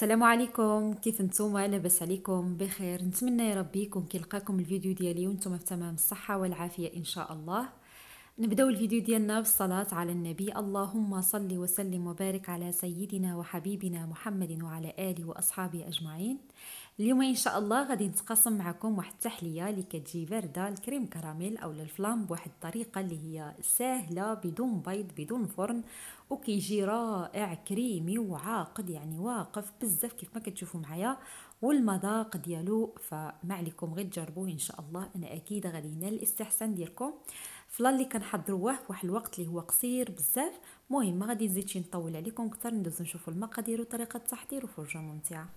السلام عليكم كيف نتوما لاباس عليكم بخير نتمنى يا ربي يكون كيلقاكم الفيديو ديالي وانتم في تمام الصحه والعافيه ان شاء الله نبداو الفيديو ديالنا بالصلاه على النبي اللهم صل وسلم وبارك على سيدنا وحبيبنا محمد وعلى اله واصحابه اجمعين اليوم ان شاء الله غادي نتقاسم معكم واحد التحليه اللي كتجي بارده الكريم كراميل او الفلام بواحد الطريقه اللي هي سهله بدون بيض بدون فرن وكيجي رائع كريمي وعاقد يعني واقف بزاف كيف ما كتشوفوا معايا والمذاق ديالو فما عليكم غير تجربوه ان شاء الله انا اكيد غادي ينال الاستحسان ديالكم فلا اللي كنحضروه فواحد الوقت اللي هو قصير بزاف مهم ما غادي نزيد شي نطول عليكم اكثر ندوزو نشوفوا المقادير وطريقه التحضير وفرجه ممتعه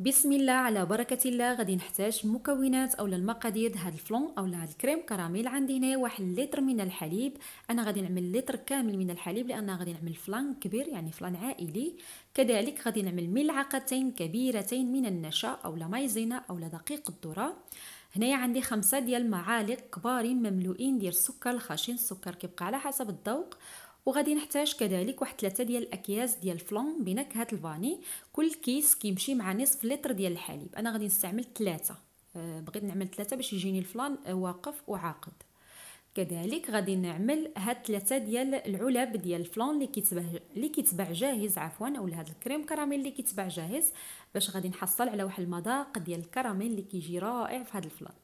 بسم الله على بركه الله غادي نحتاج مكونات اولا المقادير هاد الفلون اولا هاد الكريم كراميل عندي هنا واحد لتر من الحليب انا غادي نعمل لتر كامل من الحليب لان غادي نعمل فلان كبير يعني فلان عائلي كذلك غادي نعمل ملعقتين كبيرتين من النشا اولا مايزينا اولا دقيق الذره هنايا عندي خمسة ديال معالق كبارين مملوئين ديال السكر الخشن السكر كيبقى على حسب الذوق وغادي نحتاج كذلك واحد ثلاثة ديال الاكياس ديال الفلون بنكهه الفاني كل كيس كيمشي مع نصف لتر ديال الحليب انا غادي نستعمل ثلاثة آه، بغيت نعمل ثلاثة باش يجيني الفلان آه، واقف وعاقد كذلك غادي نعمل هاد ثلاثه ديال العلب ديال الفلان اللي كيتباع اللي كيتباع جاهز عفوا او هاد الكريم كراميل اللي كيتباع جاهز باش غادي نحصل على واحد المذاق ديال الكراميل اللي كيجي رائع في هاد الفلان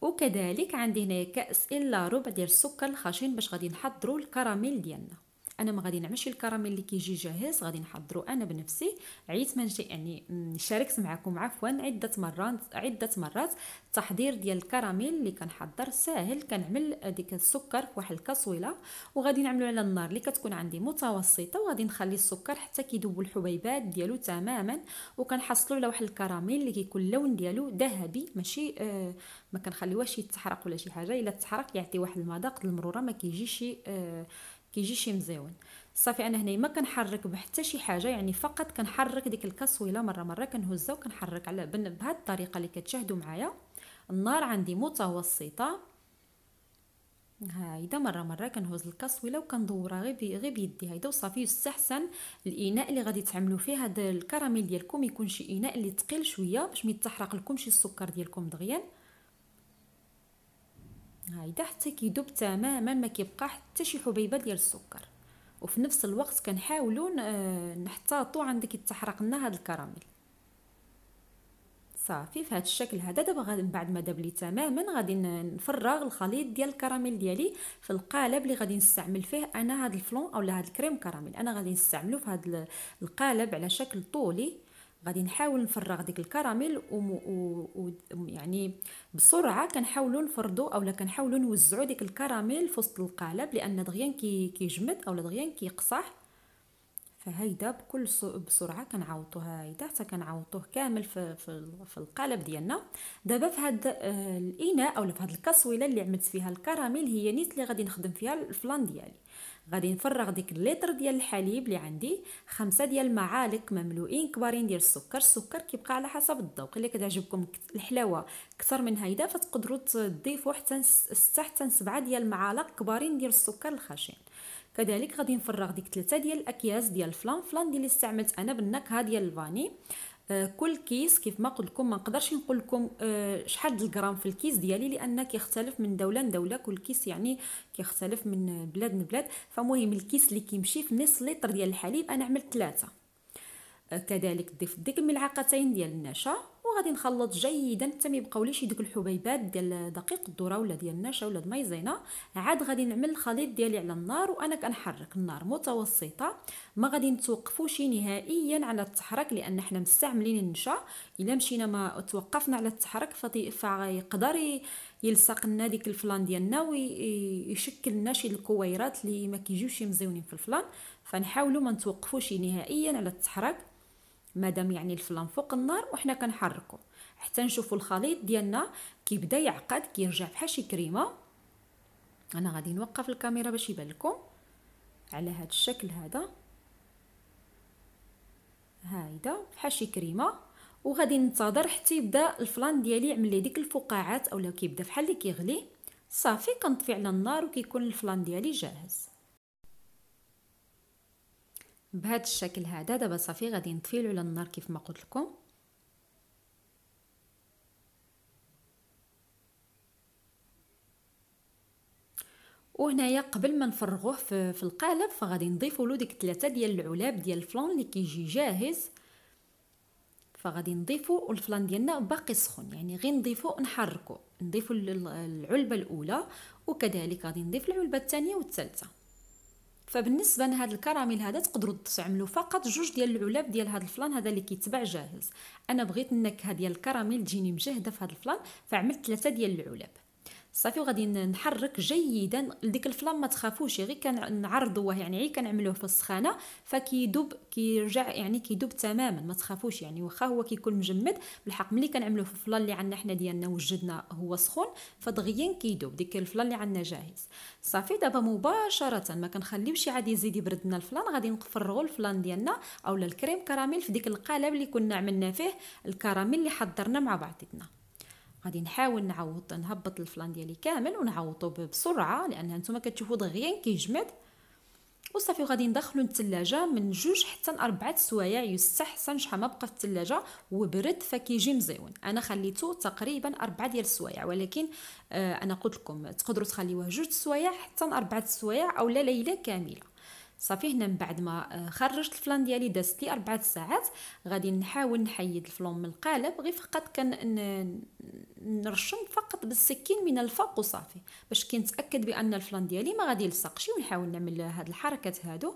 وكذلك عندي هنا كاس الا ربع ديال السكر الخشن باش غادي نحضروا الكراميل ديالنا انا ما غادي نعملش الكراميل اللي كيجي جاهز غادي نحضرو انا بنفسي عيت ما نجي يعني شاركت معكم عفوا عده مرات عده مرات التحضير ديال الكراميل اللي كنحضر ساهل كنعمل ديك السكر في واحد الكاسويله وغادي نعملو على النار اللي كتكون عندي متوسطه وغادي نخلي السكر حتى كيذوب الحبيبات ديالو تماما وكنحصلوا على واحد الكراميل اللي كيكون اللون ديالو ذهبي ماشي آه ما كنخليوهش يتحرق ولا شي حاجه الا تحرق يعطي واحد المذاق المروره ما كيجيش آه كيجي شي مزيون صافي انا هنا ما كنحرك بحتى شي حاجه يعني فقط كنحرك ديك الكسويله مره مره كنهزها وكنحرك على بهذه الطريقه اللي كتشاهدوا معايا النار عندي متوسطه هايدا مره مره كنهز الكسويله وكندورها غير غير بيدي هايدا وصافي يستحسن الاناء اللي غادي تعملوا فيه هذا الكراميل ديالكم يكون شي اناء اللي ثقيل شويه باش ما يتحرق لكم شي السكر ديالكم دغيا هايدا حتى كيدوب تماما ما كيبقى حتى شي حبيبه ديال السكر وفي نفس الوقت كنحاولوا نحتاطوا عندك يتحرق لنا هذا الكراميل صافي في هذا الشكل هذا دابا بعد ما دبلي تماما غادي نفرغ الخليط ديال الكراميل ديالي في القالب اللي غادي نستعمل فيه انا هذا الفلون اولا هذا الكريم كراميل انا غادي نستعمله في هذا القالب على شكل طولي غادي نحاول نفرغ ديك الكراميل يعني بسرعه كنحاولوا نفرضوا اولا كنحاولوا نوزعوا ديك الكراميل في وسط القالب لان دغيا كيجمد اولا دغيا كيقصح فهيدا بكل بسرعه كنعوضوها هيدا حتى كنعوضوه كامل في, في, في القالب ديالنا دابا في هذا آه، الاناء او في هذه الكاسويله اللي عملت فيها الكراميل هي نيت اللي غادي نخدم فيها الفلان ديالي غادي نفرغ ديك اللتر ديال الحليب اللي عندي خمسة ديال المعالق مملوئين كبارين ديال السكر السكر كيبقى على حسب الذوق الا كتعجبكم الحلاوه اكثر من هيدا فتقدروا تضيفوا حتى سته حتى سبعة ديال المعالق كبارين ديال السكر الخشن كذلك غادي نفرغ ديك ثلاثه ديال الاكياس ديال الفلان فلان ديال اللي استعملت انا بالنكهه ديال الفاني آه كل كيس كيف ما قلت لكم ما نقدرش نقول لكم آه شحال الغرام في الكيس ديالي لان كيختلف من دوله لدوله كل كيس يعني كيختلف من بلاد لبلاد فمهم الكيس اللي كيمشي في نص لتر ديال الحليب انا عملت ثلاثه آه كذلك ضيف ديك الملعقتين ديال النشا وغادي نخلط جيدا حتى ما يبقاوليش دوك الحبيبات ديال دقيق الذره ولا ديال النشا ولا المايزينا عاد غادي نعمل الخليط ديالي على النار وانا كنحرك النار متوسطه ما غادي نتوقفوش نهائيا على التحرك لان حنا مستعملين النشا الا مشينا ما توقفنا على التحرك فغيقدر يلصق لنا ديك الفلان ديالنا ويشكل لنا شي الكويرات اللي ما كيجيوش مزيونين في الفلان فنحاولوا ما نتوقفوش نهائيا على التحرك مادام يعني الفلان فوق النار وحنا كنحركو حتى نشوفو الخليط ديالنا كيبدا يعقد كيرجع بحال شي كريمه انا غادي نوقف الكاميرا باش يبان لكم على هذا الشكل هذا هايدا بحال شي كريمه وغادي ننتظر حتى يبدا الفلان ديالي يعمل لي ديك الفقاعات اولا كيبدا بحال اللي كيغلي صافي كنطفي على النار وكيكون الفلان ديالي جاهز بهذا الشكل هذا دابا صافي غادي نطفيلو على النار كيف ما قلت لكم وهنايا قبل ما نفرغوه في, في القالب فغادي نضيفوا له ديك ثلاثه ديال العلاب ديال الفلان اللي كيجي جاهز فغادي نضيفو والفلان ديالنا باقي سخون يعني غير نضيفو نحركو نضيفو العلبه الاولى وكذلك غادي نضيف العلبه الثانيه والثالثه فبالنسبه لهذا الكراميل هذا تقدروا تعملوا فقط جوج ديال العلب ديال هذا الفلان هذا اللي كيتباع جاهز انا بغيت النكهه ديال الكراميل تجيني مجهده في هذا الفلان فعملت ثلاثه ديال العلب صافي وغادي نحرك جيدا ديك الفلام ما تخافوش غير كنعرضوه يعني غير كنعملوه يعني في السخانه فكيدوب كيرجع يعني كيدوب تماما ما تخافوش يعني واخا هو كيكون مجمد بالحق ملي كنعملوه في الفلان اللي عندنا حنا ديالنا وجدنا هو سخون فدغيا كيدوب ديك الفلان اللي عندنا جاهز صافي دابا مباشره ما كنخليوش عاد يزيد يبرد لنا الفلان غادي نقفرغوا الفلان ديالنا اولا الكريم كراميل في ديك القالب اللي كنا عملنا فيه الكراميل اللي حضرنا مع بعضيتنا غادي نحاول نعوض نهبط الفلان ديالي كامل ونعوضو بسرعه لان نتوما كتشوفوا دغيا كيجمد وصافي وغادي ندخلو الثلاجه من جوج حتى لاربعه سوايع يستحسن شحال ما بقى في الثلاجه وبرد فكيجي مزيون انا خليته تقريبا اربعه ديال السوايع ولكن آه انا قلت لكم تقدروا تخليوه جوج سوايع حتى لاربعه سوايع اولا ليله كامله صافي هنا من بعد ما آه، خرجت الفلان ديالي دازت لي أربعة ساعات غادي نحاول نحيد الفلون من القالب غير فقط كان نرشم فقط بالسكين من الفوق وصافي باش كنتاكد بان الفلان ديالي ما غادي يلصقش ونحاول نعمل هاد الحركات هادو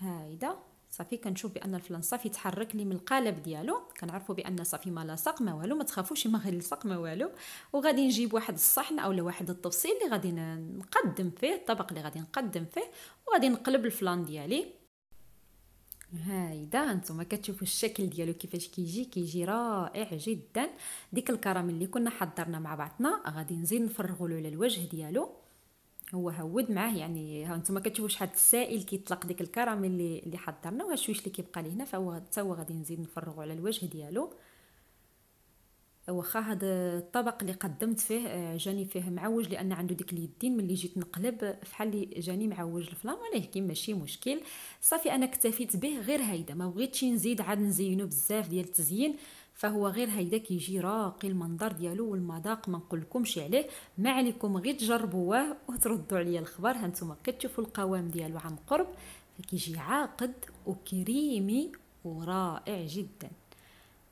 هايده صافي كنشوف بان الفلان صافي تحرك لي من القالب ديالو كنعرفوا بان صافي ما لاصق ما والو ما تخافوش ما لصق ما والو وغادي نجيب واحد الصحن اولا واحد التفصيل اللي غادي نقدم فيه الطبق اللي غادي نقدم فيه وغادي نقلب الفلان ديالي هايدا نتوما كتشوفوا الشكل ديالو كيفاش كيجي كيجي رائع جدا ديك الكراميل اللي كنا حضرنا مع بعضنا غادي نزيد نفرغوا له على الوجه ديالو هو هود معاه يعني ها نتوما كتشوفوا شحال السائل كيطلق ديك الكراميل اللي اللي حضرنا وهالشويش اللي كيبقى لي هنا فهو حتى هو غادي نزيد نفرغو على الوجه ديالو واخا هاد الطبق اللي قدمت فيه آه، جاني فيه معوج لان عنده ديك اليدين ملي جيت نقلب فحال اللي جاني معوج الفلام ولكن ماشي مشكل صافي انا اكتفيت به غير هيدا ما بغيتش نزيد عاد نزينو بزاف ديال التزيين فهو غير هيداك يجي راقي المنظر ديالو والمذاق ما نقولكمش عليه ما عليكم غير تجربوه وتردوا عليا الخبر هانتوما كي القوام ديالو عن قرب فكيجي عاقد وكريمي ورائع جدا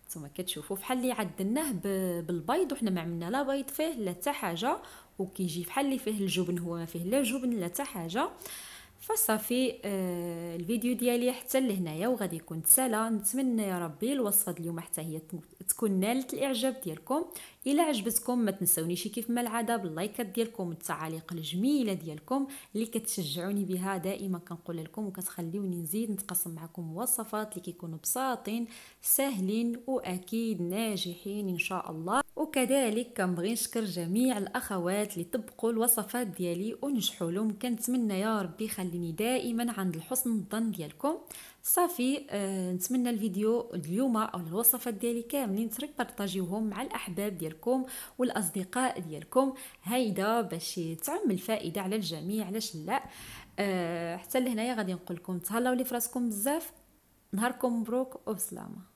نتوما كتشوفوا فحال اللي عدلناه بالبيض وحنا ما عملنا لا بيض فيه لا حتى حاجه وكيجي فحال اللي فيه الجبن هو ما فيه لا جبن لا حتى حاجه فصافي آه الفيديو ديالي حتى لهنايا وغادي يكون تسالا نتمنى يا ربي الوصفه ديال اليوم حتى هي تكون نالت الاعجاب ديالكم الى عجبتكم ما تنسونيش كيف ما العاده باللايكات ديالكم والتعاليق الجميله ديالكم اللي كتشجعوني بها دائما كنقول لكم وكتخليوني نزيد نتقاسم معكم وصفات اللي كيكونوا بساطين ساهلين واكيد ناجحين ان شاء الله وكذلك كنبغي نشكر جميع الاخوات اللي طبقوا الوصفات ديالي ونجحوا لهم كنتمنى يا ربي خليني دائما عند الحسن الظن ديالكم صافي آه، نتمنى الفيديو اليوم او الوصفات ديالي كاملين تبارطاجيوهم مع الاحباب ديالكم والاصدقاء ديالكم هيدا باش تعم الفائده على الجميع علاش لا آه، حتى لهنايا غادي نقول لكم تهلاو لي فراسكم بزاف نهاركم مبروك وبسلامه